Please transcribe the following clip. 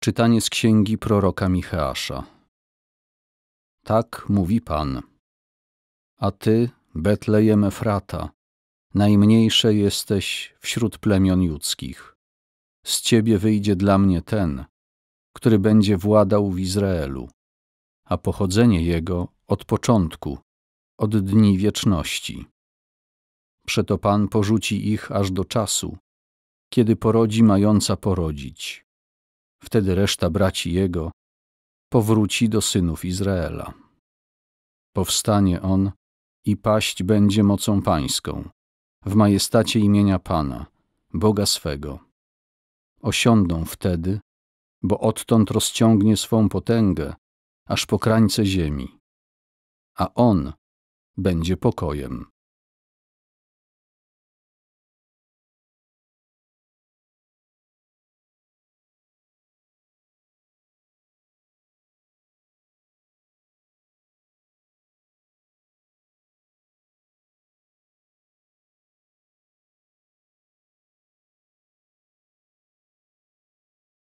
Czytanie z księgi proroka Micheasza. Tak mówi Pan. A ty, Betlejem Efrata, najmniejsze jesteś wśród plemion judzkich. Z ciebie wyjdzie dla mnie ten, który będzie władał w Izraelu, a pochodzenie jego od początku, od dni wieczności. Przeto Pan porzuci ich aż do czasu, kiedy porodzi mająca porodzić Wtedy reszta braci jego powróci do synów Izraela. Powstanie on i paść będzie mocą pańską, w majestacie imienia Pana, Boga swego. Osiądą wtedy, bo odtąd rozciągnie swą potęgę aż po krańce ziemi, a on będzie pokojem.